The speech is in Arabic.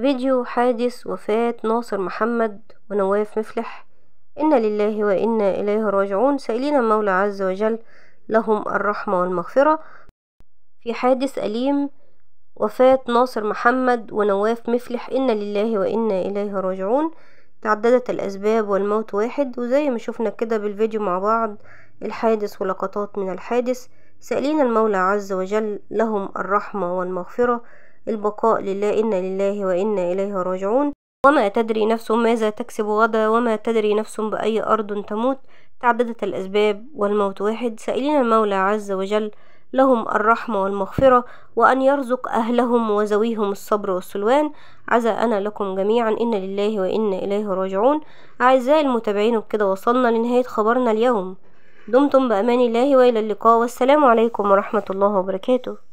فيديو حادث وفاة ناصر محمد ونواف مفلح إن لله وإنا إليه راجعون سائلين المولى عز وجل لهم الرحمة والمغفرة في حادث أليم وفاة ناصر محمد ونواف مفلح إن لله وإنا إليه راجعون تعددت الأسباب والموت واحد وزي ما شفنا كده بالفيديو مع بعض الحادث ولقطات من الحادث سألين المولى عز وجل لهم الرحمة والمغفرة البقاء لله إنا لله وإنا إليه راجعون وما تدري نفس ماذا تكسب غدا وما تدري نفس بأي أرض تموت تعددة الأسباب والموت واحد سائلين المولى عز وجل لهم الرحمة والمغفرة وأن يرزق أهلهم وزويهم الصبر والسلوان عزا أنا لكم جميعا إن لله وإنا إليه راجعون أعزائي المتابعين وبكده وصلنا لنهاية خبرنا اليوم دمتم بأمان الله وإلى اللقاء والسلام عليكم ورحمة الله وبركاته